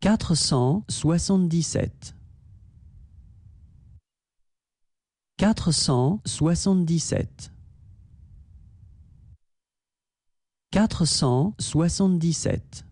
quatre cent soixante-dix-sept quatre cent soixante-dix-sept quatre cent soixante-dix-sept